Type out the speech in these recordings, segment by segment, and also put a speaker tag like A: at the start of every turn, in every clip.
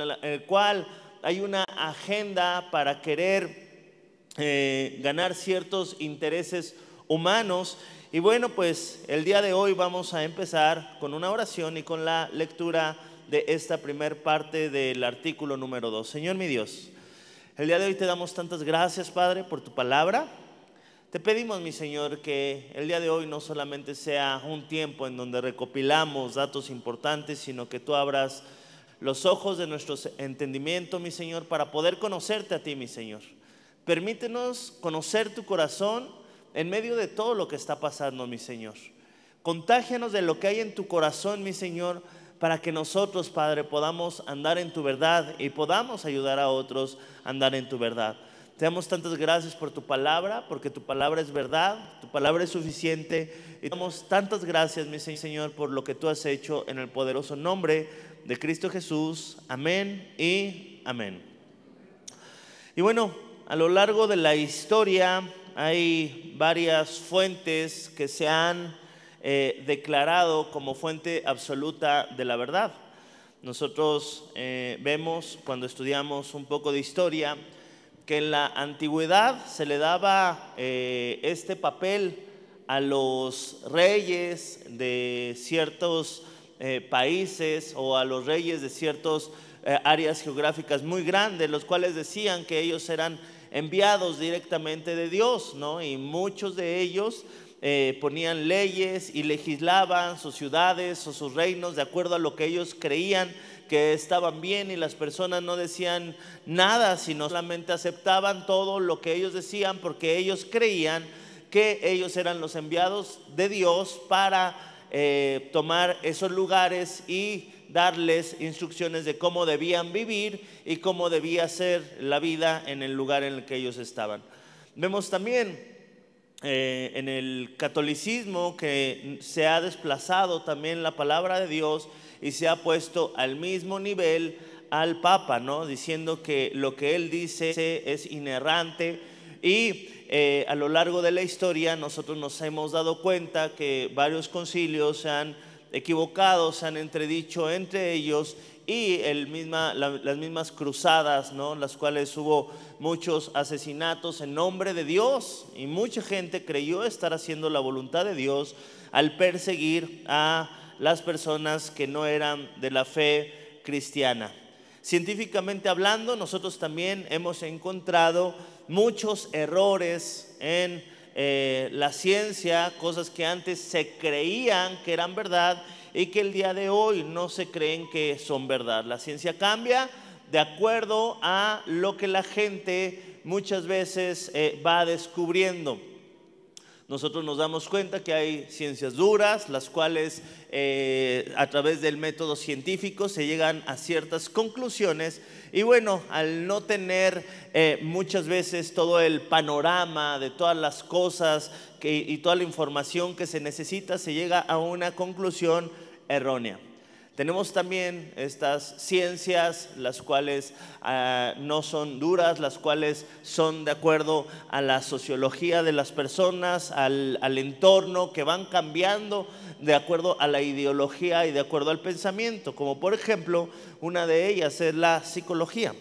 A: en el cual hay una agenda para querer eh, ganar ciertos intereses humanos. Y bueno, pues el día de hoy vamos a empezar con una oración y con la lectura de esta primer parte del artículo número 2. Señor mi Dios, el día de hoy te damos tantas gracias, Padre, por tu palabra. Te pedimos, mi Señor, que el día de hoy no solamente sea un tiempo en donde recopilamos datos importantes, sino que tú abras los ojos de nuestro entendimiento, mi Señor, para poder conocerte a ti, mi Señor. Permítenos conocer tu corazón en medio de todo lo que está pasando, mi Señor. Contágenos de lo que hay en tu corazón, mi Señor, para que nosotros, Padre, podamos andar en tu verdad y podamos ayudar a otros a andar en tu verdad. Te damos tantas gracias por tu palabra, porque tu palabra es verdad, tu palabra es suficiente. Y te damos tantas gracias, mi Señor, por lo que tú has hecho en el poderoso nombre de Cristo Jesús. Amén y amén. Y bueno, a lo largo de la historia hay varias fuentes que se han eh, declarado como fuente absoluta de la verdad. Nosotros eh, vemos cuando estudiamos un poco de historia que en la antigüedad se le daba eh, este papel a los reyes de ciertos eh, países o a los reyes de ciertas eh, áreas geográficas muy grandes, los cuales decían que ellos eran enviados directamente de Dios, ¿no? Y muchos de ellos eh, ponían leyes y legislaban sus ciudades o sus reinos de acuerdo a lo que ellos creían que estaban bien y las personas no decían nada, sino solamente aceptaban todo lo que ellos decían porque ellos creían que ellos eran los enviados de Dios para eh, tomar esos lugares y darles instrucciones de cómo debían vivir y cómo debía ser la vida en el lugar en el que ellos estaban. Vemos también eh, en el catolicismo que se ha desplazado también la palabra de Dios y se ha puesto al mismo nivel al Papa, ¿no? Diciendo que lo que él dice es inerrante, y eh, a lo largo de la historia nosotros nos hemos dado cuenta que varios concilios se han equivocado, se han entredicho entre ellos y el misma, las mismas cruzadas, ¿no? las cuales hubo muchos asesinatos en nombre de Dios y mucha gente creyó estar haciendo la voluntad de Dios al perseguir a las personas que no eran de la fe cristiana. Científicamente hablando, nosotros también hemos encontrado muchos errores en eh, la ciencia, cosas que antes se creían que eran verdad y que el día de hoy no se creen que son verdad. La ciencia cambia de acuerdo a lo que la gente muchas veces eh, va descubriendo nosotros nos damos cuenta que hay ciencias duras, las cuales eh, a través del método científico se llegan a ciertas conclusiones. Y bueno, al no tener eh, muchas veces todo el panorama de todas las cosas y toda la información que se necesita, se llega a una conclusión errónea. Tenemos también estas ciencias, las cuales ah, no son duras, las cuales son de acuerdo a la sociología de las personas, al, entorno, que van cambiando de acuerdo a la ideología y de acuerdo al pensamiento, como por ejemplo una de ellas es la psicología.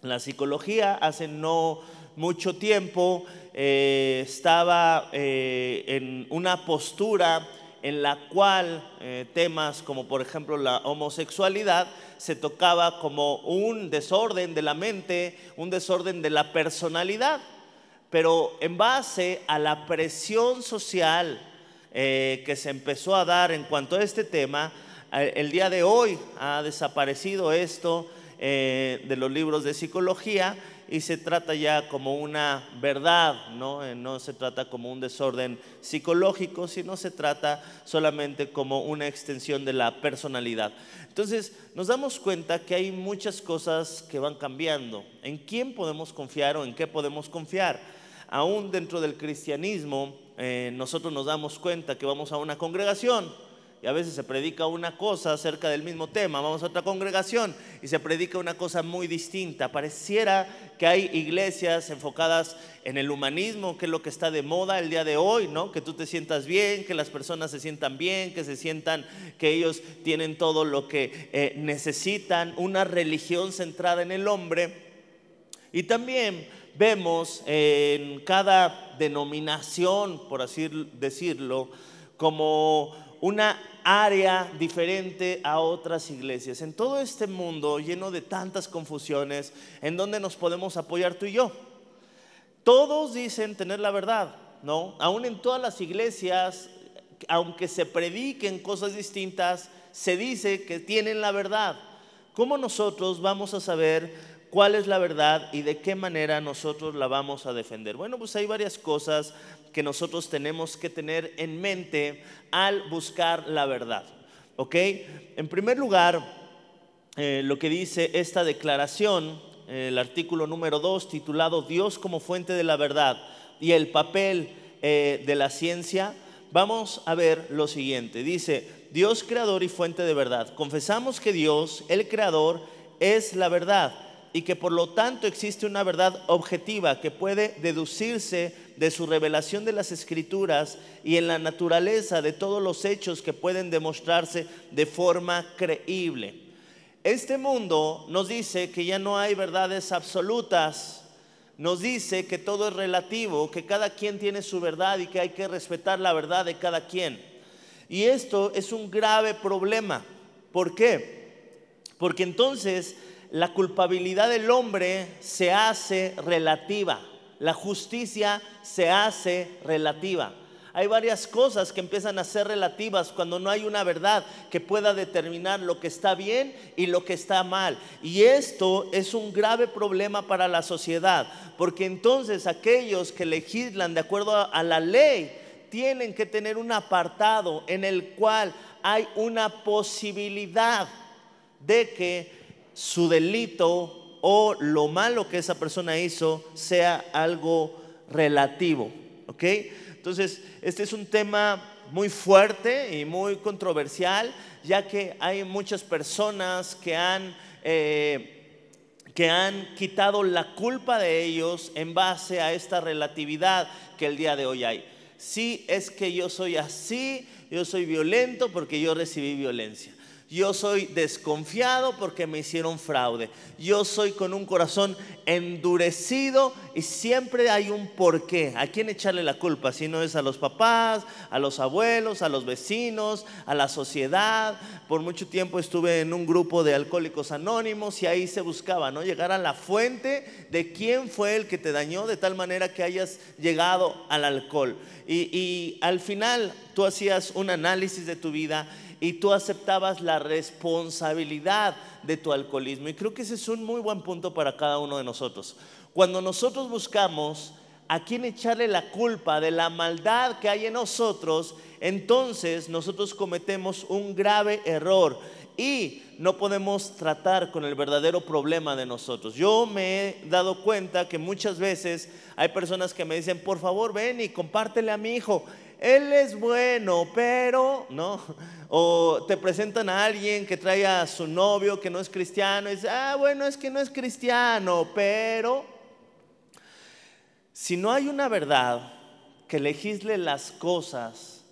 A: La psicología hace no mucho tiempo eh, estaba eh, en una postura en la cual eh, temas como por ejemplo la homosexualidad se tocaba como un desorden de la mente, un desorden de la personalidad, pero en base a la presión social eh, que se empezó a dar en cuanto a este tema, eh, el día de hoy ha desaparecido esto de los libros de psicología y se trata ya como una verdad, ¿no? Eh, no se trata como un desorden psicológico, sino se trata solamente como una extensión de la personalidad. Entonces nos damos cuenta que hay muchas cosas que van cambiando. ¿En quién podemos confiar o en qué podemos confiar? Aún dentro del cristianismo, eh, nosotros nos damos cuenta que vamos a una congregación y a veces se predica una cosa acerca del mismo tema. Vamos a otra congregación y se predica una cosa muy distinta. Pareciera que hay iglesias enfocadas en el humanismo, que es lo que está de moda el día de hoy, ¿no? Que tú te sientas bien, que las personas se sientan bien, que se sientan que ellos tienen todo lo que eh, necesitan, una religión centrada en el hombre. Y también vemos en cada denominación, por así decirlo, como una área diferente a otras iglesias. En todo este mundo lleno de tantas confusiones, ¿en dónde nos podemos apoyar tú y yo? Todos dicen tener la verdad, ¿no? Aún en todas las iglesias, aunque se prediquen cosas distintas, se dice que tienen la verdad. ¿Cómo nosotros vamos a saber cuál es la verdad y de qué manera nosotros la vamos a defender? Bueno, pues hay varias cosas que nosotros tenemos que tener en mente al buscar la verdad. En primer lugar, eh, lo que dice esta declaración, el artículo número 2, titulado Dios como fuente de la verdad y el papel eh, de la ciencia, vamos a ver lo siguiente. Dice, Dios creador y fuente de verdad. Confesamos que Dios, el creador, es la verdad y que por lo tanto existe una verdad objetiva que puede deducirse de su revelación de las escrituras y en la naturaleza de todos los hechos que pueden demostrarse de forma creíble. Este mundo nos dice que ya no hay verdades absolutas, nos dice que todo es relativo, que cada quien tiene su verdad y que hay que respetar la verdad de cada quien. Y esto es un grave problema. ¿Por qué? Porque entonces la culpabilidad del hombre se hace relativa, la justicia se hace relativa. Hay varias cosas que empiezan a ser relativas cuando no hay una verdad que pueda determinar lo que está bien y lo que está mal. Y esto es un grave problema para la sociedad, porque entonces aquellos que legislan de acuerdo a la ley tienen que tener un apartado en el cual hay una posibilidad de que su delito o lo malo que esa persona hizo sea algo relativo. ¿Ok? Entonces, este es un tema muy fuerte y muy controversial, ya que hay muchas personas que han, eh, que han quitado la culpa de ellos en base a esta relatividad que el día de hoy hay. Si sí, es que yo soy así, yo soy violento porque yo recibí violencia. Yo soy desconfiado porque me hicieron fraude. Yo soy con un corazón endurecido y siempre hay un porqué. ¿A quién echarle la culpa? Si no es a los papás, a los abuelos, a los vecinos, a la sociedad. Por mucho tiempo estuve en un grupo de alcohólicos anónimos y ahí se buscaba, ¿no? Llegar a la fuente de quién fue el que te dañó de tal manera que hayas llegado al alcohol. Y, y al final tú hacías un análisis de tu vida y tú aceptabas la responsabilidad de tu alcoholismo. Y creo que ese es un muy buen punto para cada uno de nosotros. Cuando nosotros buscamos a quién echarle la culpa de la maldad que hay en nosotros, entonces nosotros cometemos un grave error y no podemos tratar con el verdadero problema de nosotros. Yo me he dado cuenta que muchas veces hay personas que me dicen, por favor ven y compártele a mi hijo él es bueno, pero no. O te presentan a alguien que trae a su novio que no es cristiano y dice, ah, bueno, es que no es cristiano, pero si no hay una verdad que legisle las cosas,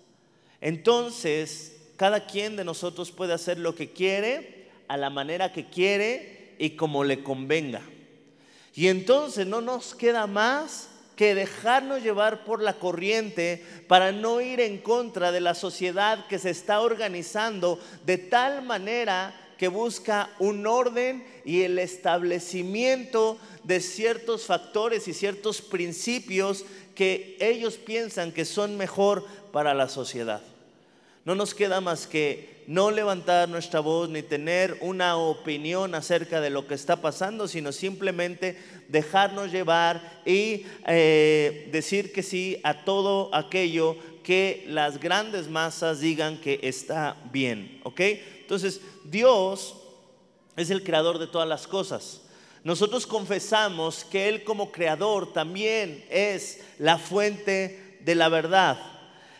A: entonces cada quien de nosotros puede hacer lo que quiere, a la manera que quiere y como le convenga. Y entonces no nos queda más que dejarnos llevar por la corriente para no ir en contra de la sociedad que se está organizando de tal manera que busca un orden y el establecimiento de ciertos factores y ciertos principios que ellos piensan que son mejor para la sociedad no nos queda más que no levantar nuestra voz ni tener una opinión acerca de lo que está pasando, sino simplemente dejarnos llevar y eh, decir que sí a todo aquello que las grandes masas digan que está bien. ¿Ok? Entonces, Dios es el creador de todas las cosas. Nosotros confesamos que Él como creador también es la fuente de la verdad.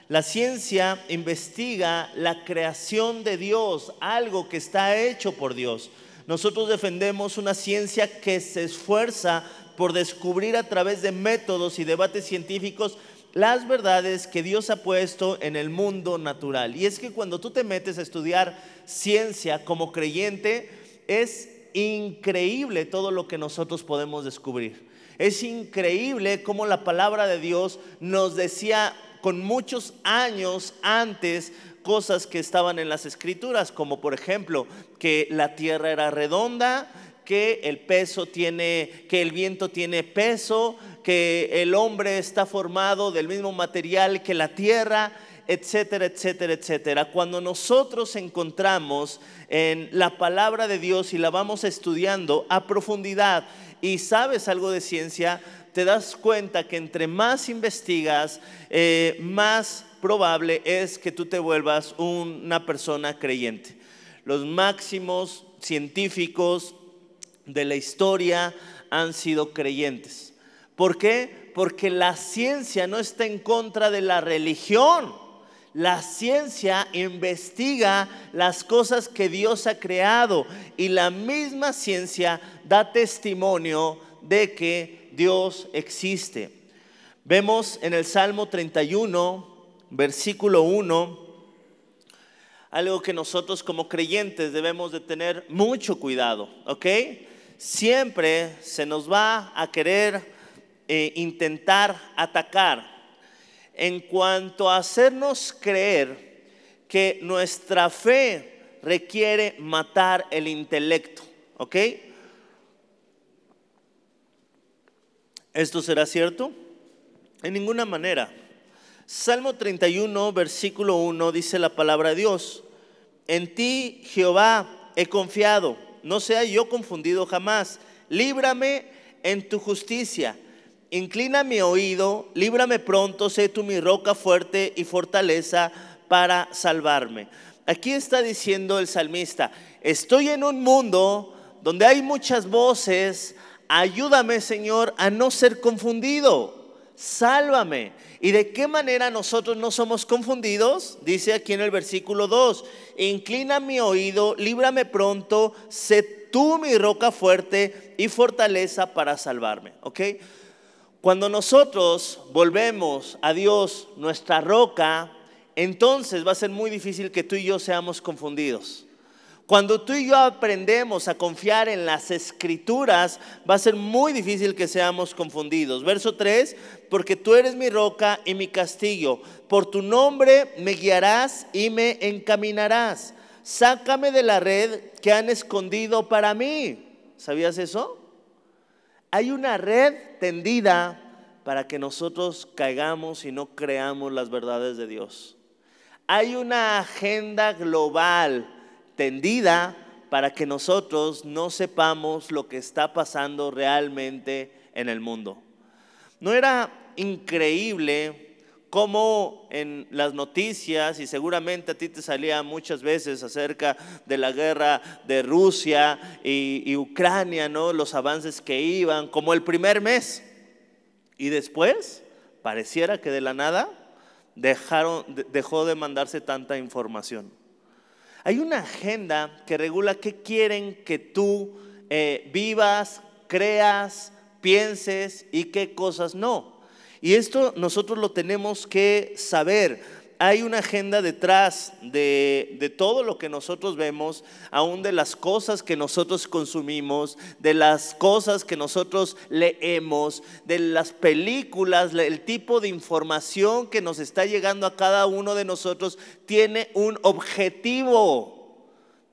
A: La ciencia investiga la creación de Dios, algo que está hecho por Dios. Nosotros defendemos una ciencia que se esfuerza por descubrir a través de métodos y debates científicos las verdades que Dios ha puesto en el mundo natural. Y es que cuando tú te metes a estudiar ciencia como creyente, es increíble todo lo que nosotros podemos descubrir. Es increíble cómo la palabra de Dios nos decía con muchos años antes cosas que estaban en las escrituras, como por ejemplo que la tierra era redonda, que el peso tiene, que el viento tiene peso, que el hombre está formado del mismo material que la tierra, etcétera, etcétera, etcétera. Cuando nosotros encontramos en la palabra de Dios y la vamos estudiando a profundidad y sabes algo de ciencia, te das cuenta que entre más investigas, eh, más probable es que tú te vuelvas una persona creyente. Los máximos científicos de la historia han sido creyentes. ¿Por qué? Porque la ciencia no está en contra de la religión. La ciencia investiga las cosas que Dios ha creado y la misma ciencia da testimonio de que Dios existe. Vemos en el Salmo 31, versículo 1, algo que nosotros como creyentes debemos de tener mucho cuidado, ¿ok? Siempre se nos va a querer eh, intentar atacar en cuanto a hacernos creer que nuestra fe requiere matar el intelecto, ¿ok? ¿Esto será cierto? En ninguna manera. Salmo 31, versículo 1 dice la palabra de Dios. En ti, Jehová, he confiado. No sea yo confundido jamás. Líbrame en tu justicia. Inclina mi oído, líbrame pronto, sé tú mi roca fuerte y fortaleza para salvarme. Aquí está diciendo el salmista, estoy en un mundo donde hay muchas voces, ayúdame Señor a no ser confundido, sálvame. ¿Y de qué manera nosotros no somos confundidos? Dice aquí en el versículo 2, inclina mi oído, líbrame pronto, sé tú mi roca fuerte y fortaleza para salvarme. ¿Ok? Cuando nosotros volvemos a Dios, nuestra roca, entonces va a ser muy difícil que tú y yo seamos confundidos. Cuando tú y yo aprendemos a confiar en las escrituras, va a ser muy difícil que seamos confundidos. Verso 3, porque tú eres mi roca y mi castillo. Por tu nombre me guiarás y me encaminarás. Sácame de la red que han escondido para mí. ¿Sabías eso? Hay una red tendida para que nosotros caigamos y no creamos las verdades de Dios. Hay una agenda global tendida para que nosotros no sepamos lo que está pasando realmente en el mundo. ¿No era increíble cómo en las noticias, y seguramente a ti te salía muchas veces acerca de la guerra de Rusia y, Ucrania, ¿no? los avances que iban, como el primer mes, y después pareciera que de la nada dejaron, dejó de mandarse tanta información. Hay una agenda que regula qué quieren que tú eh, vivas, creas, pienses y qué cosas no. Y esto nosotros lo tenemos que saber hay una agenda detrás de, todo lo que nosotros vemos, aún de las cosas que nosotros consumimos, de las cosas que nosotros leemos, de las películas, el tipo de información que nos está llegando a cada uno de nosotros, tiene un objetivo.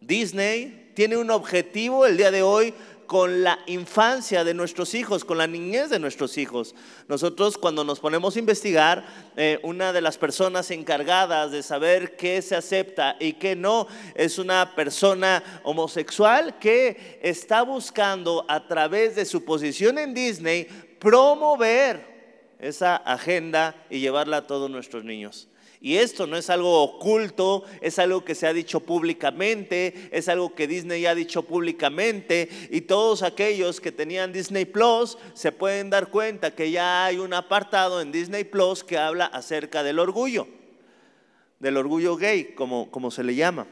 A: Disney tiene un objetivo el día de hoy con la infancia de nuestros hijos, con la niñez de nuestros hijos. Nosotros cuando nos ponemos a investigar, eh, una de las personas encargadas de saber qué se acepta y qué no es una persona homosexual que está buscando a través de su posición en Disney promover esa agenda y llevarla a todos nuestros niños. Y esto no es algo oculto, es algo que se ha dicho públicamente, es algo que Disney ha dicho públicamente y todos aquellos que tenían Disney Plus se pueden dar cuenta que ya hay un apartado en Disney Plus que habla acerca del orgullo, del orgullo gay, como, como se le llama.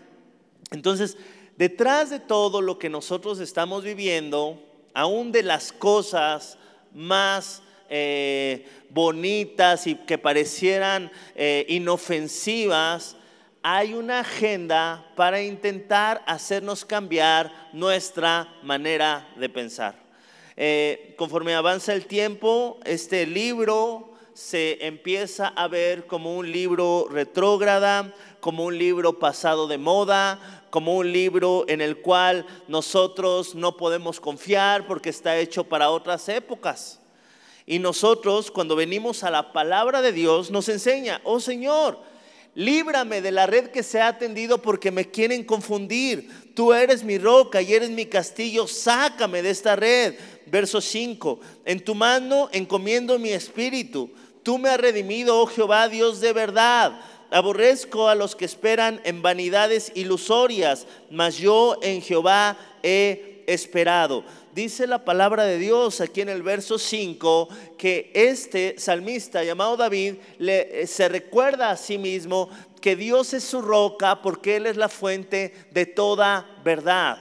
A: Entonces, detrás de todo lo que nosotros estamos viviendo, aún de las cosas más eh, bonitas y que parecieran eh, inofensivas, hay una agenda para intentar hacernos cambiar nuestra manera de pensar. Eh, conforme avanza el tiempo, este libro se empieza a ver como un libro retrógrada, como un libro pasado de moda, como un libro en el cual nosotros no podemos confiar porque está hecho para otras épocas. Y nosotros cuando venimos a la palabra de Dios nos enseña, oh Señor, líbrame de la red que se ha tendido porque me quieren confundir. Tú eres mi roca y eres mi castillo, sácame de esta red. Verso 5, en tu mano encomiendo mi espíritu. Tú me has redimido, oh Jehová, Dios de verdad. Aborrezco a los que esperan en vanidades ilusorias, mas yo en Jehová he esperado dice la palabra de Dios aquí en el verso 5 que este salmista llamado David eh, se recuerda a sí mismo que Dios es su roca porque Él es la fuente de toda verdad.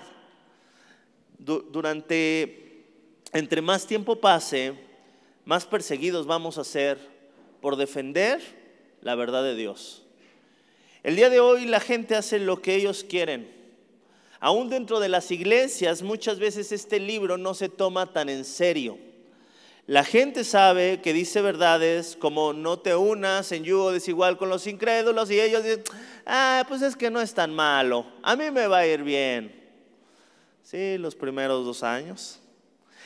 A: durante, entre más tiempo pase, más perseguidos vamos a ser por defender la verdad de Dios. El día de hoy la gente hace lo que ellos quieren. Aún dentro de las iglesias muchas veces este libro no se toma tan en serio. La gente sabe que dice verdades como no te unas en yugo desigual con los incrédulos y ellos dicen, ah, pues es que no es tan malo, a mí me va a ir bien. Sí, los primeros dos años.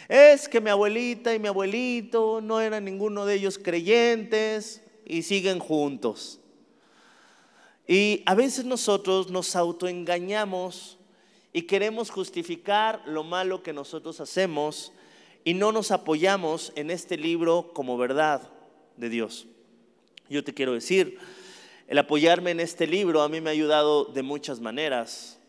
A: Es que mi abuelita y mi abuelito no eran ninguno de ellos creyentes y siguen juntos. Y a veces nosotros nos autoengañamos y queremos justificar lo malo que nosotros hacemos y no nos apoyamos en este libro como verdad de Dios. Yo te quiero decir, el apoyarme en este libro a mí me ha ayudado de muchas maneras.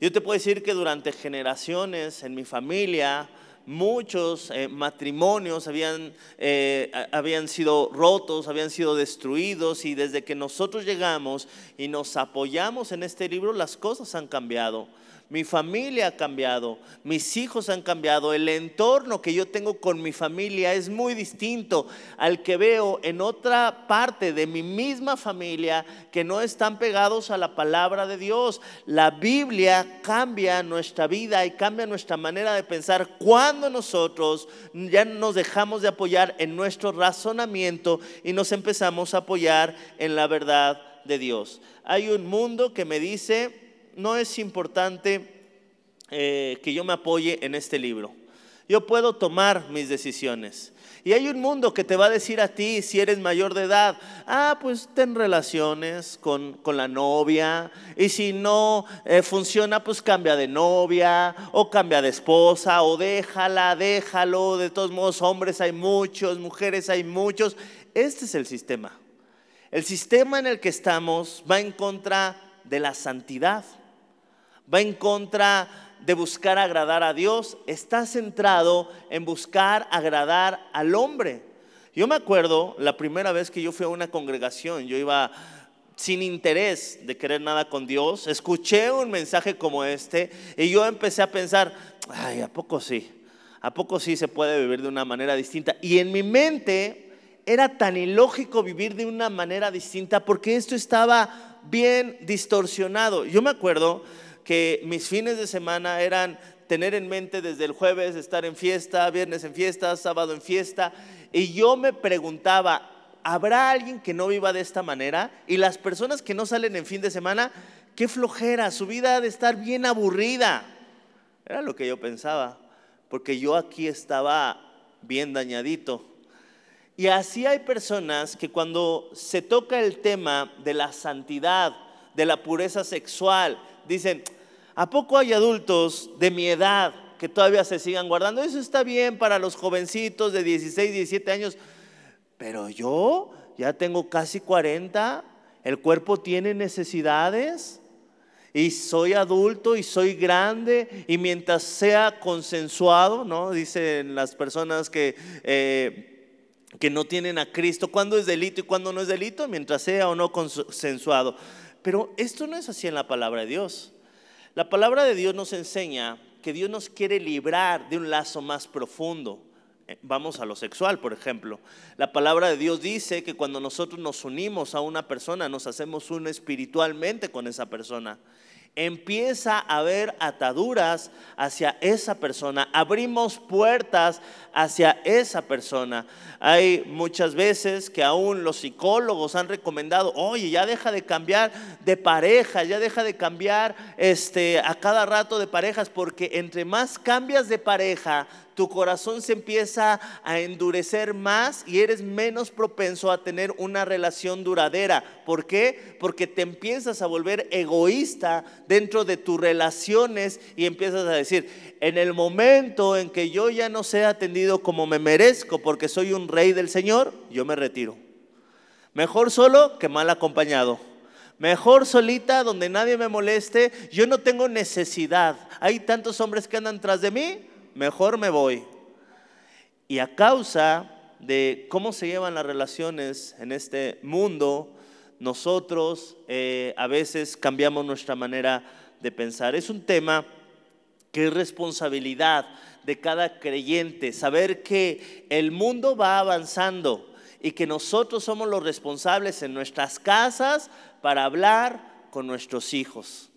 A: Yo te puedo decir que durante generaciones en mi familia, muchos eh, matrimonios habían, eh, habían sido rotos, habían sido destruidos y desde que nosotros llegamos y nos apoyamos en este libro, las cosas han cambiado mi familia ha cambiado, mis hijos han cambiado, el entorno que yo tengo con mi familia es muy distinto al que veo en otra parte de mi misma familia que no están pegados a la palabra de Dios. La Biblia cambia nuestra vida y cambia nuestra manera de pensar cuando nosotros ya nos dejamos de apoyar en nuestro razonamiento y nos empezamos a apoyar en la verdad de Dios. Hay un mundo que me dice no es importante eh, que yo me apoye en este libro. Yo puedo tomar mis decisiones. Y hay un mundo que te va a decir a ti, si eres mayor de edad, ah, pues ten relaciones con, la novia, y si no eh, funciona, pues cambia de novia, o cambia de esposa, o déjala, déjalo. De todos modos, hombres hay muchos, mujeres hay muchos. Este es el sistema. El sistema en el que estamos va en contra de la santidad va en contra de buscar agradar a Dios, está centrado en buscar agradar al hombre. Yo me acuerdo la primera vez que yo fui a una congregación, yo iba sin interés de querer nada con Dios, escuché un mensaje como este y yo empecé a pensar, ay, ¿a poco sí? ¿A poco sí se puede vivir de una manera distinta? Y en mi mente era tan ilógico vivir de una manera distinta porque esto estaba bien distorsionado. Yo me acuerdo que mis fines de semana eran tener en mente desde el jueves estar en fiesta, viernes en fiesta, sábado en fiesta. Y yo me preguntaba, ¿habrá alguien que no viva de esta manera? Y las personas que no salen en fin de semana, qué flojera, su vida de estar bien aburrida. Era lo que yo pensaba, porque yo aquí estaba bien dañadito. Y así hay personas que cuando se toca el tema de la santidad, de la pureza sexual, dicen, ¿a poco hay adultos de mi edad que todavía se sigan guardando? Eso está bien para los jovencitos de 16, 17 años, pero yo ya tengo casi 40, el cuerpo tiene necesidades y soy adulto y soy grande y mientras sea consensuado, ¿no? Dicen las personas que... Eh, que no tienen a Cristo, cuándo es delito y cuándo no es delito, mientras sea o no consensuado. Pero esto no es así en la palabra de Dios. La palabra de Dios nos enseña que Dios nos quiere librar de un lazo más profundo. Eh, vamos a lo sexual, por ejemplo. La palabra de Dios dice que cuando nosotros nos unimos a una persona, nos hacemos uno espiritualmente con esa persona. Empieza a haber ataduras hacia esa persona. Abrimos puertas hacia esa persona. Hay muchas veces que aún los psicólogos han recomendado, oye, ya deja de cambiar de pareja, ya deja de cambiar este, a cada rato de parejas, porque entre más cambias de pareja, tu corazón se empieza a endurecer más y eres menos propenso a tener una relación duradera. ¿Por qué? Porque te empiezas a volver egoísta dentro de tus relaciones y empiezas a decir, en el momento en que yo ya no sea atendido como me merezco porque soy un rey del Señor, yo me retiro. Mejor solo que mal acompañado. Mejor solita, donde nadie me moleste. Yo no tengo necesidad. Hay tantos hombres que andan tras de mí mejor me voy. Y a causa de cómo se llevan las relaciones en este mundo, nosotros eh, a veces cambiamos nuestra manera de pensar. Es un tema que es responsabilidad de cada creyente, saber que el mundo va avanzando y que nosotros somos los responsables en nuestras casas para hablar con nuestros hijos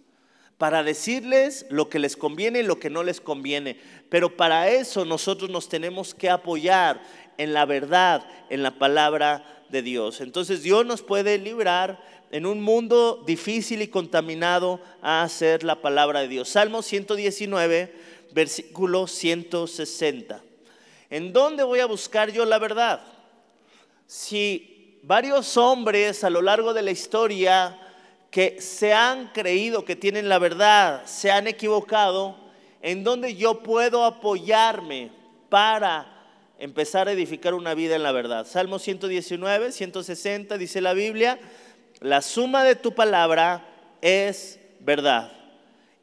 A: para decirles lo que les conviene y lo que no les conviene. Pero para eso nosotros nos tenemos que apoyar en la verdad, en la palabra de Dios. Entonces Dios nos puede librar en un mundo difícil y contaminado a hacer la palabra de Dios. Salmo 119, versículo 160. ¿En dónde voy a buscar yo la verdad? Si varios hombres a lo largo de la historia que se han creído que tienen la verdad, se han equivocado, en donde yo puedo apoyarme para empezar a edificar una vida en la verdad. Salmo 119, 160 dice la Biblia, la suma de tu palabra es verdad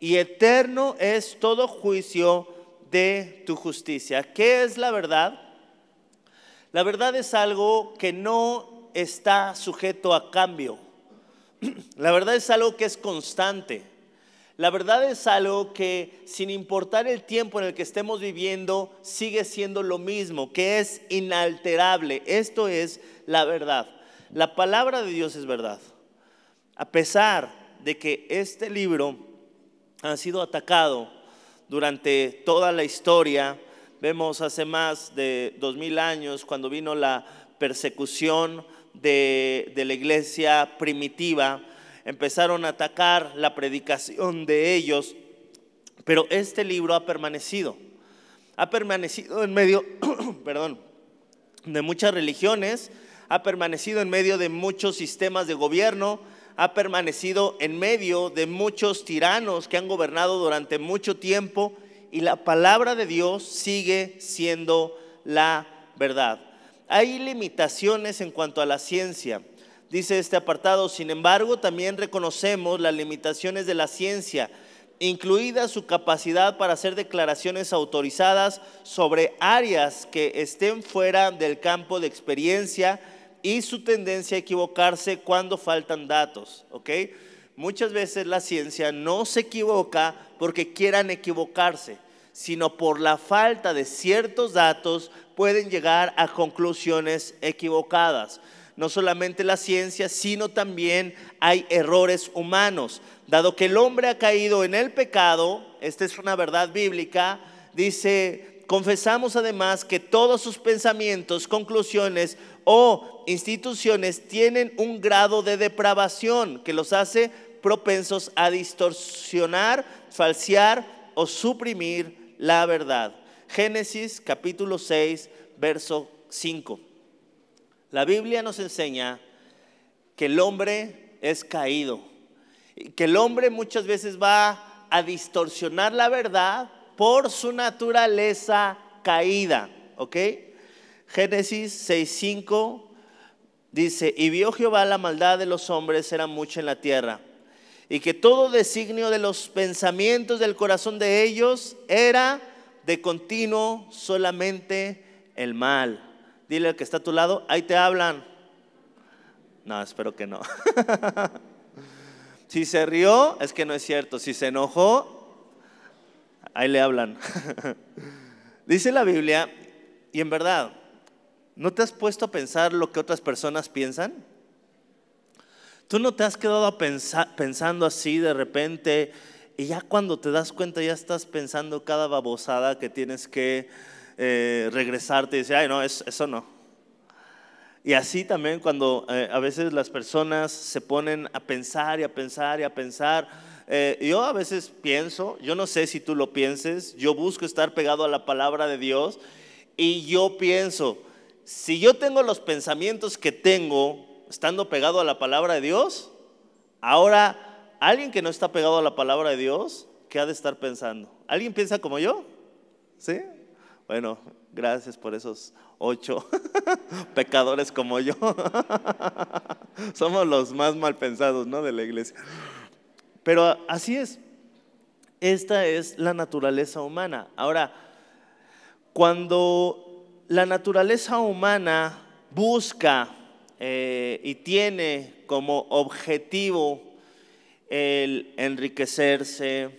A: y eterno es todo juicio de tu justicia. ¿Qué es la verdad? La verdad es algo que no está sujeto a cambio. La verdad es algo que es constante. La verdad es algo que sin importar el tiempo en el que estemos viviendo, sigue siendo lo mismo, que es inalterable. Esto es la verdad. La palabra de Dios es verdad. A pesar de que este libro ha sido atacado durante toda la historia, vemos hace más de dos mil años cuando vino la persecución de, la iglesia primitiva, empezaron a atacar la predicación de ellos, pero este libro ha permanecido. Ha permanecido en medio, perdón, de muchas religiones, ha permanecido en medio de muchos sistemas de gobierno, ha permanecido en medio de muchos tiranos que han gobernado durante mucho tiempo y la palabra de Dios sigue siendo la verdad. Hay limitaciones en cuanto a la ciencia. Dice este apartado, sin embargo, también reconocemos las limitaciones de la ciencia, incluida su capacidad para hacer declaraciones autorizadas sobre áreas que estén fuera del campo de experiencia y su tendencia a equivocarse cuando faltan datos. Muchas veces la ciencia no se equivoca porque quieran equivocarse sino por la falta de ciertos datos pueden llegar a conclusiones equivocadas. No solamente la ciencia, sino también hay errores humanos. Dado que el hombre ha caído en el pecado, esta es una verdad bíblica, dice, confesamos además que todos sus pensamientos, conclusiones o instituciones tienen un grado de depravación que los hace propensos a distorsionar, falsear o suprimir la verdad. Génesis capítulo 6, verso 5. La Biblia nos enseña que el hombre es caído, Y que el hombre muchas veces va a distorsionar la verdad por su naturaleza caída, ¿ok? Génesis 5 dice, y vio Jehová la maldad de los hombres era mucha en la tierra y que todo designio de los pensamientos del corazón de ellos era de continuo solamente el mal. Dile al que está a tu lado, ahí te hablan. No, espero que no. si se rió, es que no es cierto. Si se enojó, ahí le hablan. Dice la Biblia, y en verdad, ¿no te has puesto a pensar lo que otras personas piensan? ¿Tú no te has quedado pensando así de repente y ya cuando te das cuenta ya estás pensando cada babosada que tienes que eh, regresarte y decir, ay, no, eso, no? Y así también cuando eh, a veces las personas se ponen a pensar y a pensar y a pensar. Eh, yo a veces pienso, yo no sé si tú lo pienses, yo busco estar pegado a la palabra de Dios y yo pienso, si yo tengo los pensamientos que tengo, estando pegado a la palabra de Dios? Ahora, alguien que no está pegado a la palabra de Dios, ¿qué ha de estar pensando? ¿Alguien piensa como yo? ¿Sí? Bueno, gracias por esos ocho pecadores como yo. Somos los más mal pensados, ¿no? De la iglesia. Pero así es. Esta es la naturaleza humana. Ahora, cuando la naturaleza humana busca eh, y tiene como objetivo el enriquecerse,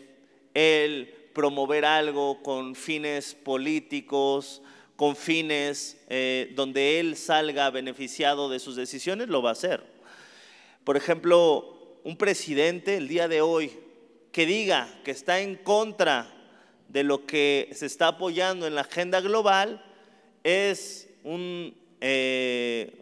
A: el promover algo con fines políticos, con fines eh, donde él salga beneficiado de sus decisiones, lo va a hacer. Por ejemplo, un presidente el día de hoy que diga que está en contra de lo que se está apoyando en la agenda global es un, eh,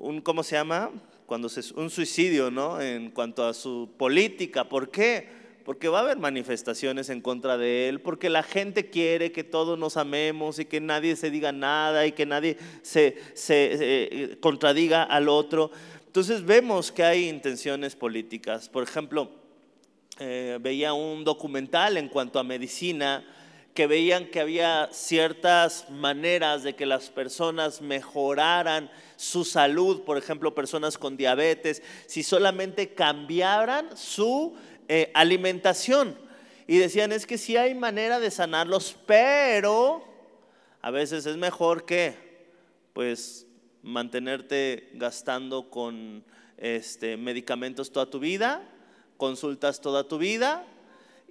A: un, ¿cómo se llama? Cuando es un suicidio, ¿no? En cuanto a su política. ¿Por qué? Porque va a haber manifestaciones en contra de él, porque la gente quiere que todos nos amemos y que nadie se diga nada y que nadie se, eh, contradiga al otro. Entonces vemos que hay intenciones políticas. Por ejemplo, eh, veía un documental en cuanto a medicina que veían que había ciertas maneras de que las personas mejoraran su salud, por ejemplo, personas con diabetes, si solamente cambiaran su eh, alimentación. Y decían, es que sí hay manera de sanarlos, pero a veces es mejor que, pues, mantenerte gastando con este, medicamentos toda tu vida, consultas toda tu vida,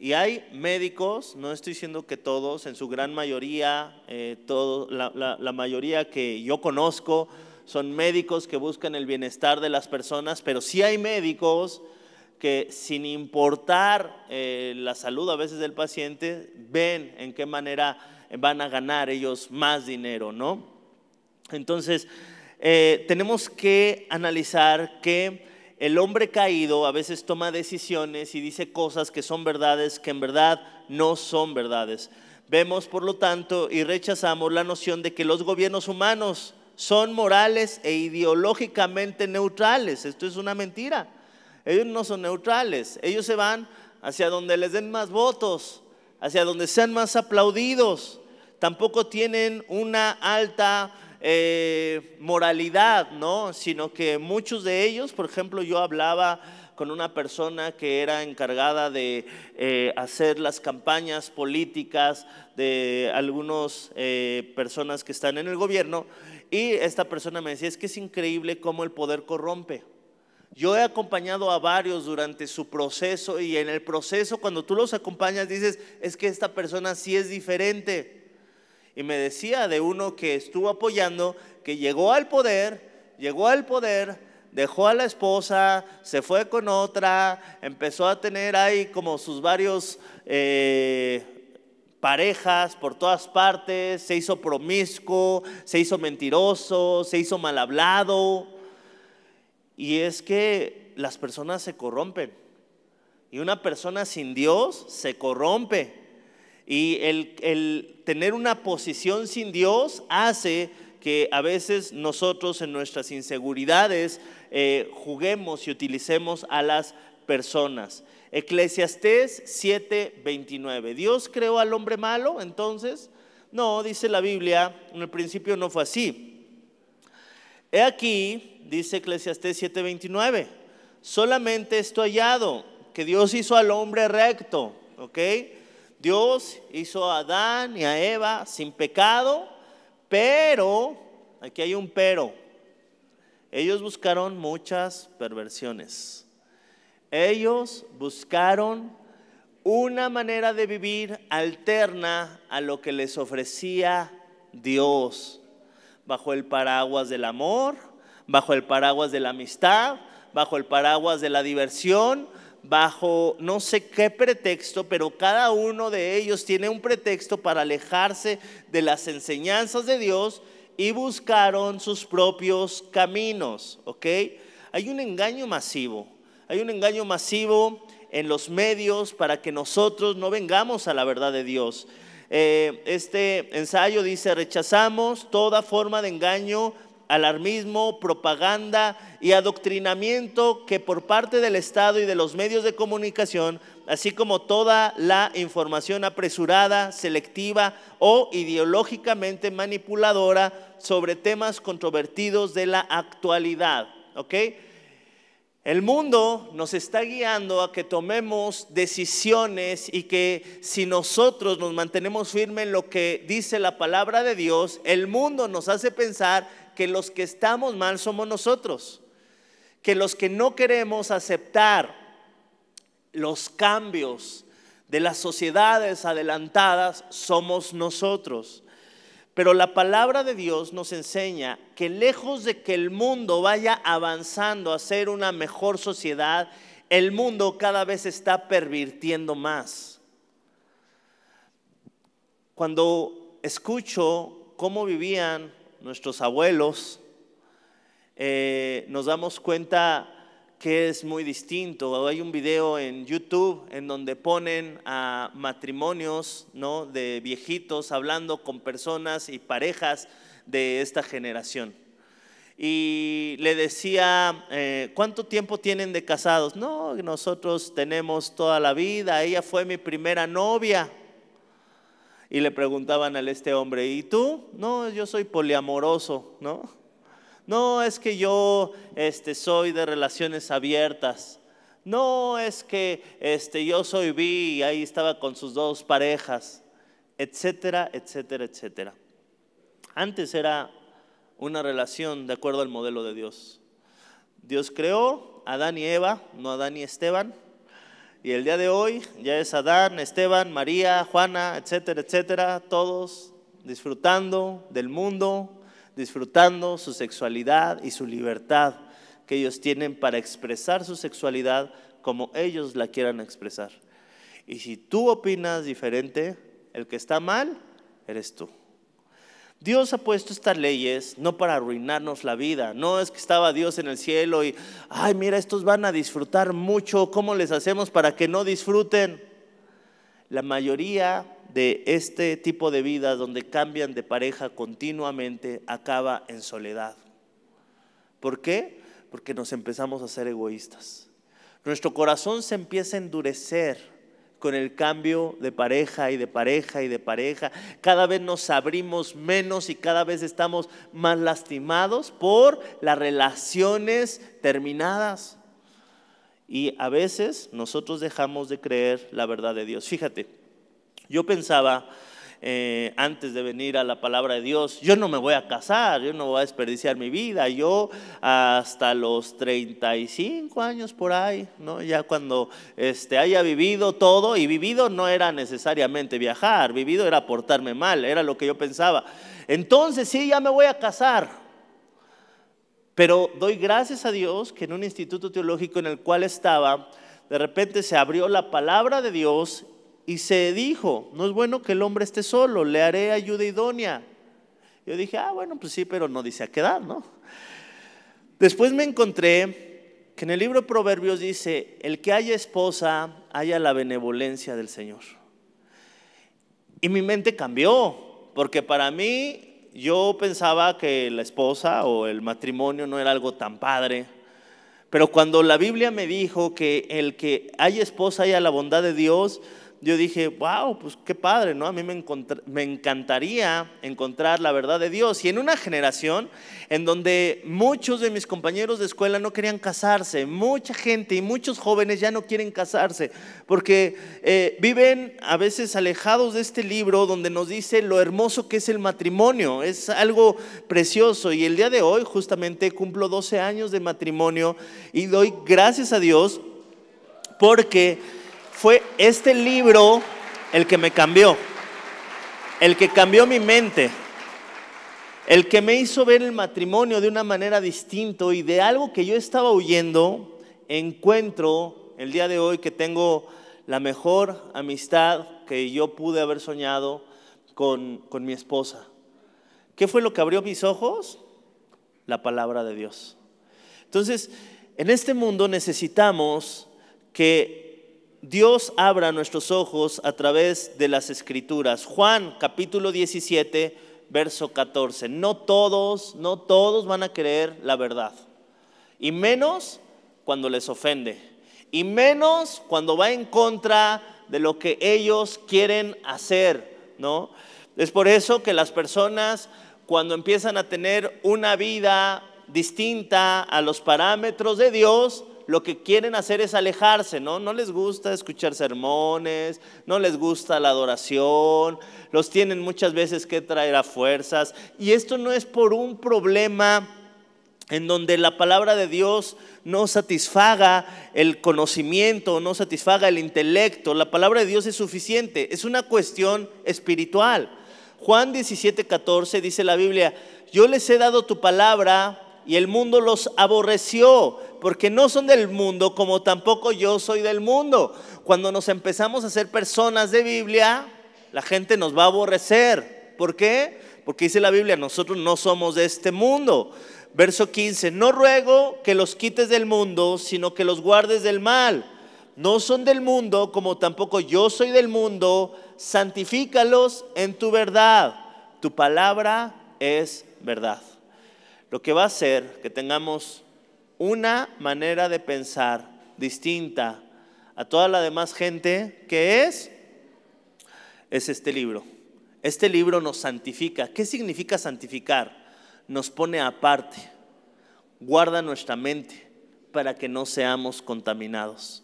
A: y hay médicos, no estoy diciendo que todos, en su gran mayoría, eh, todo, la, mayoría que yo conozco, son médicos que buscan el bienestar de las personas, pero sí hay médicos que sin importar eh, la salud a veces del paciente, ven en qué manera van a ganar ellos más dinero, ¿no? Entonces, eh, tenemos que analizar que el hombre caído a veces toma decisiones y dice cosas que son verdades que en verdad no son verdades. Vemos, por lo tanto, y rechazamos la noción de que los gobiernos humanos son morales e ideológicamente neutrales. Esto es una mentira. Ellos no son neutrales. Ellos se van hacia donde les den más votos, hacia donde sean más aplaudidos. Tampoco tienen una alta eh, moralidad, ¿no? Sino que muchos de ellos, por ejemplo, yo hablaba con una persona que era encargada de eh, hacer las campañas políticas de algunas eh, personas que están en el gobierno y esta persona me decía, es que es increíble cómo el poder corrompe. Yo he acompañado a varios durante su proceso y en el proceso cuando tú los acompañas dices, es que esta persona sí es diferente y me decía de uno que estuvo apoyando, que llegó al poder, llegó al poder, dejó a la esposa, se fue con otra, empezó a tener ahí como sus varios eh, parejas por todas partes, se hizo promiscuo, se hizo mentiroso, se hizo mal hablado. Y es que las personas se corrompen. Y una persona sin Dios se corrompe. Y el, tener una posición sin Dios hace que a veces nosotros en nuestras inseguridades eh, juguemos y utilicemos a las personas. Eclesiastés 7:29. ¿Dios creó al hombre malo entonces? No, dice la Biblia, en el principio no fue así. He aquí, dice Eclesiastés 7:29, solamente esto hallado, que Dios hizo al hombre recto, ¿ok? Dios hizo a Adán y a Eva sin pecado, pero, aquí hay un pero, ellos buscaron muchas perversiones. Ellos buscaron una manera de vivir alterna a lo que les ofrecía Dios, bajo el paraguas del amor, bajo el paraguas de la amistad, bajo el paraguas de la diversión, bajo no sé qué pretexto, pero cada uno de ellos tiene un pretexto para alejarse de las enseñanzas de Dios y buscaron sus propios caminos, ¿ok? Hay un engaño masivo, hay un engaño masivo en los medios para que nosotros no vengamos a la verdad de Dios. Eh, este ensayo dice, rechazamos toda forma de engaño alarmismo, propaganda y adoctrinamiento que por parte del Estado y de los medios de comunicación, así como toda la información apresurada, selectiva o ideológicamente manipuladora sobre temas controvertidos de la actualidad. el mundo nos está guiando a que tomemos decisiones y que si nosotros nos mantenemos firmes en lo que dice la palabra de Dios, el mundo nos hace pensar que los que estamos mal somos nosotros, que los que no queremos aceptar los cambios de las sociedades adelantadas somos nosotros. Pero la palabra de Dios nos enseña que lejos de que el mundo vaya avanzando a ser una mejor sociedad, el mundo cada vez está pervirtiendo más. Cuando escucho cómo vivían nuestros abuelos, eh, nos damos cuenta que es muy distinto. Hay un video en YouTube en donde ponen a matrimonios ¿no? de viejitos hablando con personas y parejas de esta generación. Y le decía, eh, ¿cuánto tiempo tienen de casados? No, nosotros tenemos toda la vida, ella fue mi primera novia y le preguntaban a este hombre, ¿y tú? No, yo soy poliamoroso, ¿no? No, es que yo este, soy de relaciones abiertas. No, es que este, yo soy vi y ahí estaba con sus dos parejas, etcétera, etcétera, etcétera. Antes era una relación de acuerdo al modelo de Dios. Dios creó a Adán y Eva, no a Adán y Esteban, y el día de hoy ya es Adán, Esteban, María, Juana, etcétera, etcétera, todos disfrutando del mundo, disfrutando su sexualidad y su libertad que ellos tienen para expresar su sexualidad como ellos la quieran expresar. Y si tú opinas diferente, el que está mal eres tú. Dios ha puesto estas leyes no para arruinarnos la vida, no es que estaba Dios en el cielo y, ay, mira, estos van a disfrutar mucho, ¿cómo les hacemos para que no disfruten? La mayoría de este tipo de vida donde cambian de pareja continuamente acaba en soledad. ¿Por qué? Porque nos empezamos a ser egoístas. Nuestro corazón se empieza a endurecer con el cambio de pareja y de pareja y de pareja. Cada vez nos abrimos menos y cada vez estamos más lastimados por las relaciones terminadas. Y a veces nosotros dejamos de creer la verdad de Dios. Fíjate, yo pensaba eh, antes de venir a la palabra de Dios, yo no me voy a casar, yo no voy a desperdiciar mi vida, yo hasta los 35 años por ahí, ¿no? ya cuando este, haya vivido todo, y vivido no era necesariamente viajar, vivido era portarme mal, era lo que yo pensaba. Entonces sí, ya me voy a casar. Pero doy gracias a Dios que en un instituto teológico en el cual estaba, de repente se abrió la palabra de Dios y se dijo, no es bueno que el hombre esté solo, le haré ayuda idónea. Yo dije, ah, bueno, pues sí, pero no dice a qué edad, ¿no? Después me encontré que en el libro de Proverbios dice, el que haya esposa, haya la benevolencia del Señor. Y mi mente cambió, porque para mí yo pensaba que la esposa o el matrimonio no era algo tan padre. Pero cuando la Biblia me dijo que el que haya esposa haya la bondad de Dios, yo dije, wow, pues qué padre, ¿no? A mí me, me, encantaría encontrar la verdad de Dios. Y en una generación en donde muchos de mis compañeros de escuela no querían casarse, mucha gente y muchos jóvenes ya no quieren casarse, porque eh, viven a veces alejados de este libro donde nos dice lo hermoso que es el matrimonio, es algo precioso. Y el día de hoy justamente cumplo 12 años de matrimonio y doy gracias a Dios porque fue este libro el que me cambió, el que cambió mi mente, el que me hizo ver el matrimonio de una manera distinta y de algo que yo estaba huyendo, encuentro el día de hoy que tengo la mejor amistad que yo pude haber soñado con, con mi esposa. ¿Qué fue lo que abrió mis ojos? La palabra de Dios. Entonces, en este mundo necesitamos que Dios abra nuestros ojos a través de las escrituras. Juan capítulo 17, verso 14. No todos, no todos van a creer la verdad. Y menos cuando les ofende. Y menos cuando va en contra de lo que ellos quieren hacer, ¿no? Es por eso que las personas cuando empiezan a tener una vida distinta a los parámetros de Dios, lo que quieren hacer es alejarse, ¿no? No les gusta escuchar sermones, no les gusta la adoración, los tienen muchas veces que traer a fuerzas. Y esto no es por un problema en donde la palabra de Dios no satisfaga el conocimiento, no satisfaga el intelecto. La palabra de Dios es suficiente, es una cuestión espiritual. Juan 17, dice la Biblia, yo les he dado tu palabra y el mundo los aborreció, porque no son del mundo como tampoco yo soy del mundo. Cuando nos empezamos a ser personas de Biblia, la gente nos va a aborrecer. ¿Por qué? Porque dice la Biblia, nosotros no somos de este mundo. Verso 15, no ruego que los quites del mundo, sino que los guardes del mal. No son del mundo, como tampoco yo soy del mundo. Santifícalos en tu verdad. Tu palabra es verdad lo que va a hacer que tengamos una manera de pensar distinta a toda la demás gente que es es este libro. Este libro nos santifica. ¿Qué significa santificar? Nos pone aparte, guarda nuestra mente para que no seamos contaminados.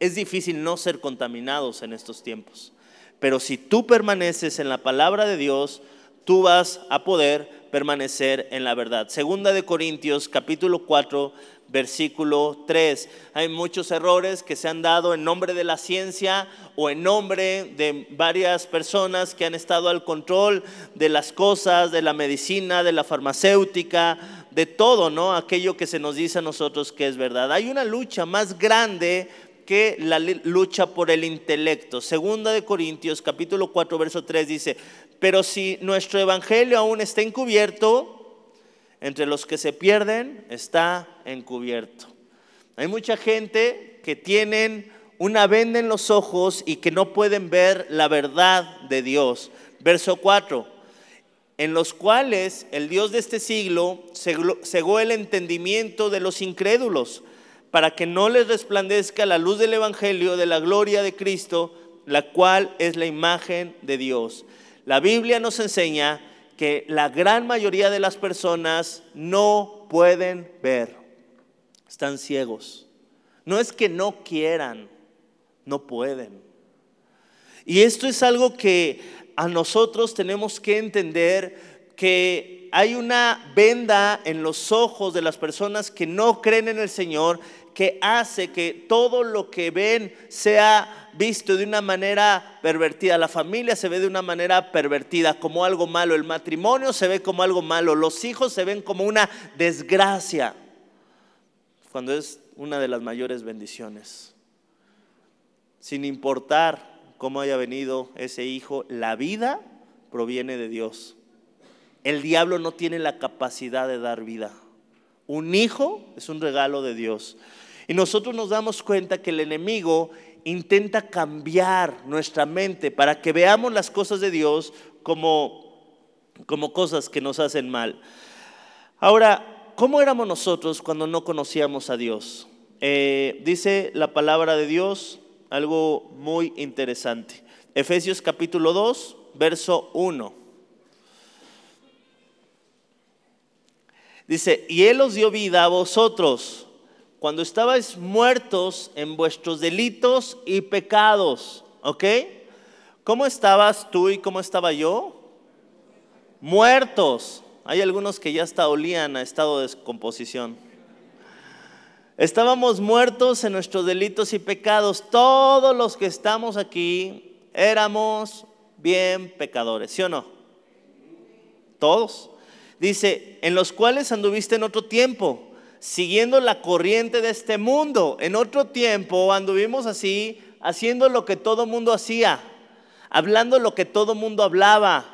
A: Es difícil no ser contaminados en estos tiempos, pero si tú permaneces en la palabra de Dios, tú vas a poder permanecer en la verdad. Segunda de Corintios capítulo 4 versículo 3. Hay muchos errores que se han dado en nombre de la ciencia o en nombre de varias personas que han estado al control de las cosas, de la medicina, de la farmacéutica, de todo, ¿no? Aquello que se nos dice a nosotros que es verdad. Hay una lucha más grande que la lucha por el intelecto. Segunda de Corintios capítulo 4 verso 3 dice, pero si nuestro evangelio aún está encubierto, entre los que se pierden está encubierto. Hay mucha gente que tienen una venda en los ojos y que no pueden ver la verdad de Dios. Verso 4, en los cuales el Dios de este siglo cegó el entendimiento de los incrédulos, para que no les resplandezca la luz del Evangelio de la gloria de Cristo, la cual es la imagen de Dios. La Biblia nos enseña que la gran mayoría de las personas no pueden ver, están ciegos. No es que no quieran, no pueden. Y esto es algo que a nosotros tenemos que entender que hay una venda en los ojos de las personas que no creen en el Señor que hace que todo lo que ven sea visto de una manera pervertida. La familia se ve de una manera pervertida, como algo malo. El matrimonio se ve como algo malo. Los hijos se ven como una desgracia, cuando es una de las mayores bendiciones. Sin importar cómo haya venido ese hijo, la vida proviene de Dios. El diablo no tiene la capacidad de dar vida. Un hijo es un regalo de Dios. Y nosotros nos damos cuenta que el enemigo intenta cambiar nuestra mente para que veamos las cosas de Dios como, cosas que nos hacen mal. Ahora, ¿cómo éramos nosotros cuando no conocíamos a Dios? Eh, dice la palabra de Dios algo muy interesante. Efesios capítulo 2, verso 1. Dice, y Él os dio vida a vosotros cuando estabais muertos en vuestros delitos y pecados, ¿ok? ¿Cómo estabas tú y cómo estaba yo? Muertos. Hay algunos que ya hasta olían a estado de descomposición. Estábamos muertos en nuestros delitos y pecados. Todos los que estamos aquí éramos bien pecadores, ¿sí o no? Todos. Dice, en los cuales anduviste en otro tiempo siguiendo la corriente de este mundo. En otro tiempo anduvimos así, haciendo lo que todo mundo hacía, hablando lo que todo mundo hablaba.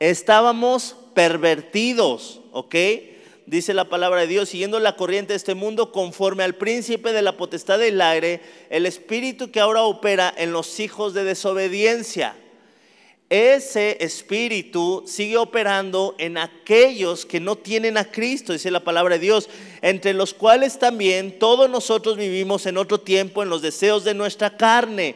A: Estábamos pervertidos, ¿ok? Dice la palabra de Dios, siguiendo la corriente de este mundo conforme al príncipe de la potestad del aire, el espíritu que ahora opera en los hijos de desobediencia ese espíritu sigue operando en aquellos que no tienen a Cristo, dice la palabra de Dios, entre los cuales también todos nosotros vivimos en otro tiempo en los deseos de nuestra carne,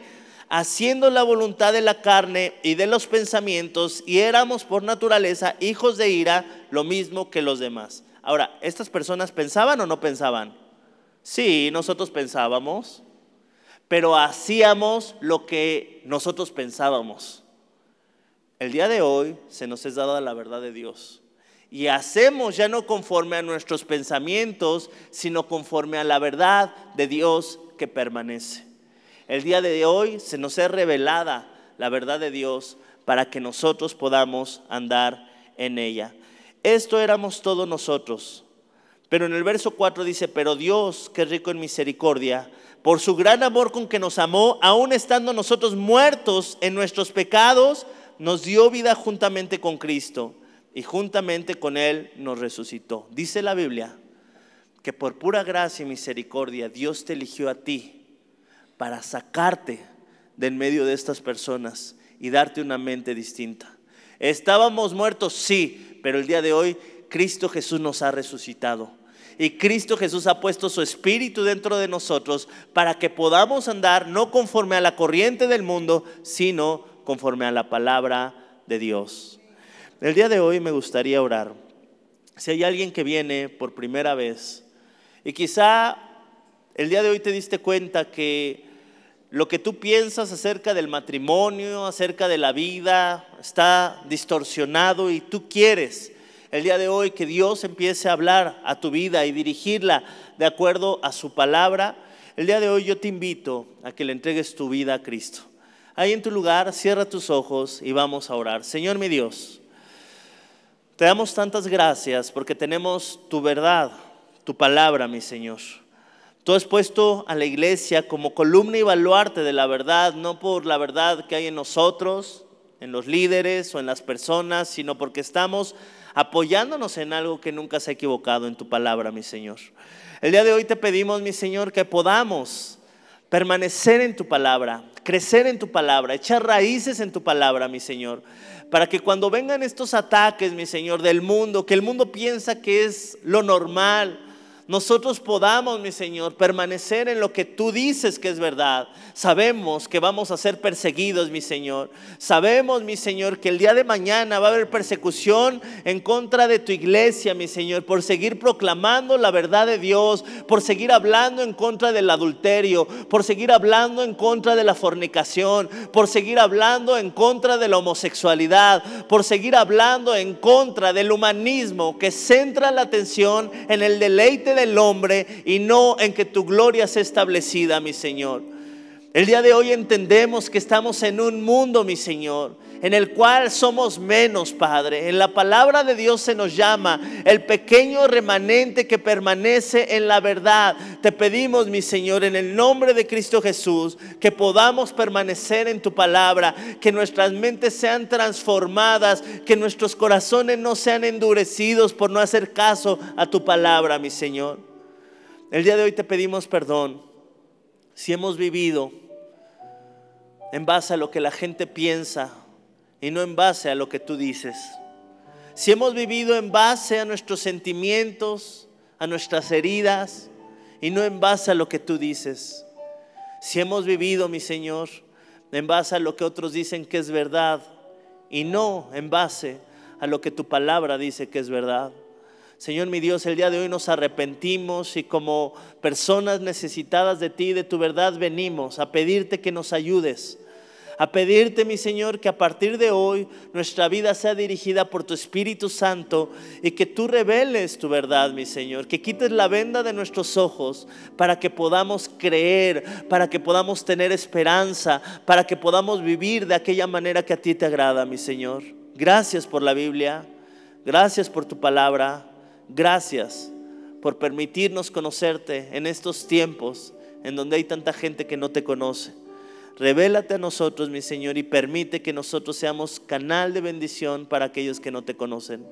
A: haciendo la voluntad de la carne y de los pensamientos, y éramos por naturaleza hijos de ira, lo mismo que los demás. Ahora, ¿estas personas pensaban o no pensaban? Sí, nosotros pensábamos, pero hacíamos lo que nosotros pensábamos. El día de hoy se nos es dada la verdad de Dios. Y hacemos ya no conforme a nuestros pensamientos, sino conforme a la verdad de Dios que permanece. El día de hoy se nos es revelada la verdad de Dios para que nosotros podamos andar en ella. Esto éramos todos nosotros. Pero en el verso 4 dice, pero Dios, que rico en misericordia, por su gran amor con que nos amó, aun estando nosotros muertos en nuestros pecados, nos dio vida juntamente con Cristo y juntamente con Él nos resucitó. Dice la Biblia que por pura gracia y misericordia Dios te eligió a ti para sacarte en medio de estas personas y darte una mente distinta. Estábamos muertos, sí, pero el día de hoy Cristo Jesús nos ha resucitado. Y Cristo Jesús ha puesto su espíritu dentro de nosotros para que podamos andar no conforme a la corriente del mundo, sino conforme a la palabra de Dios. El día de hoy me gustaría orar. Si hay alguien que viene por primera vez y quizá el día de hoy te diste cuenta que lo que tú piensas acerca del matrimonio, acerca de la vida, está distorsionado y tú quieres el día de hoy que Dios empiece a hablar a tu vida y dirigirla de acuerdo a su palabra, el día de hoy yo te invito a que le entregues tu vida a Cristo ahí en tu lugar, cierra tus ojos y vamos a orar. Señor mi Dios, te damos tantas gracias porque tenemos tu verdad, tu palabra, mi Señor. Tú has puesto a la iglesia como columna y baluarte de la verdad, no por la verdad que hay en nosotros, en los líderes o en las personas, sino porque estamos apoyándonos en algo que nunca se ha equivocado en tu palabra, mi Señor. El día de hoy te pedimos, mi Señor, que podamos permanecer en tu palabra, crecer en tu palabra, echar raíces en tu palabra, mi Señor, para que cuando vengan estos ataques, mi Señor, del mundo, que el mundo piensa que es lo normal, nosotros podamos, mi Señor, permanecer en lo que tú dices que es verdad. Sabemos que vamos a ser perseguidos, mi Señor. Sabemos, mi Señor, que el día de mañana va a haber persecución en contra de tu iglesia, mi Señor, por seguir proclamando la verdad de Dios, por seguir hablando en contra del adulterio, por seguir hablando en contra de la fornicación, por seguir hablando en contra de la homosexualidad, por seguir hablando en contra del humanismo que centra la atención en el deleite el hombre y no en que tu gloria sea establecida, mi Señor. El día de hoy entendemos que estamos en un mundo, mi Señor, en el cual somos menos, Padre. En la palabra de Dios se nos llama el pequeño remanente que permanece en la verdad. Te pedimos, mi Señor, en el nombre de Cristo Jesús, que podamos permanecer en tu palabra, que nuestras mentes sean transformadas, que nuestros corazones no sean endurecidos por no hacer caso a tu palabra, mi Señor. El día de hoy te pedimos perdón si hemos vivido en base a lo que la gente piensa y no en base a lo que tú dices. Si hemos vivido en base a nuestros sentimientos, a nuestras heridas y no en base a lo que tú dices. Si hemos vivido, mi Señor, en base a lo que otros dicen que es verdad y no en base a lo que tu palabra dice que es verdad. Señor mi Dios, el día de hoy nos arrepentimos y como personas necesitadas de ti, y de tu verdad, venimos a pedirte que nos ayudes a pedirte, mi Señor, que a partir de hoy nuestra vida sea dirigida por tu Espíritu Santo y que tú reveles tu verdad, mi Señor, que quites la venda de nuestros ojos para que podamos creer, para que podamos tener esperanza, para que podamos vivir de aquella manera que a ti te agrada, mi Señor. Gracias por la Biblia, gracias por tu palabra, gracias por permitirnos conocerte en estos tiempos en donde hay tanta gente que no te conoce. Revélate a nosotros, mi Señor, y permite que nosotros seamos canal de bendición para aquellos que no te conocen.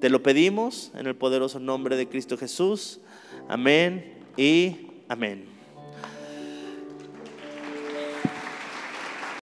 A: Te lo pedimos en el poderoso nombre de Cristo Jesús. Amén y amén.